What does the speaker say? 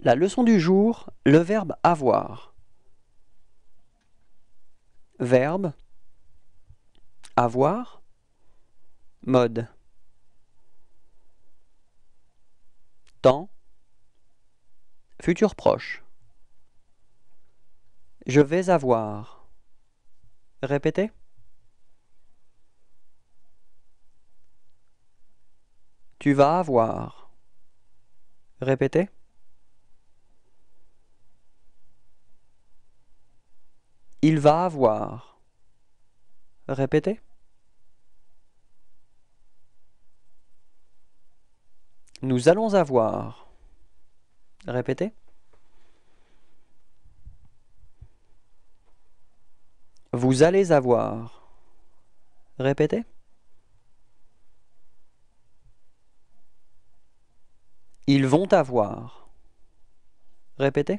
La leçon du jour, le verbe avoir. Verbe avoir mode temps futur proche. Je vais avoir. Répétez. Tu vas avoir. Répétez. Il va avoir. Répétez. Nous allons avoir. Répétez. Vous allez avoir. Répétez. Ils vont avoir. Répétez.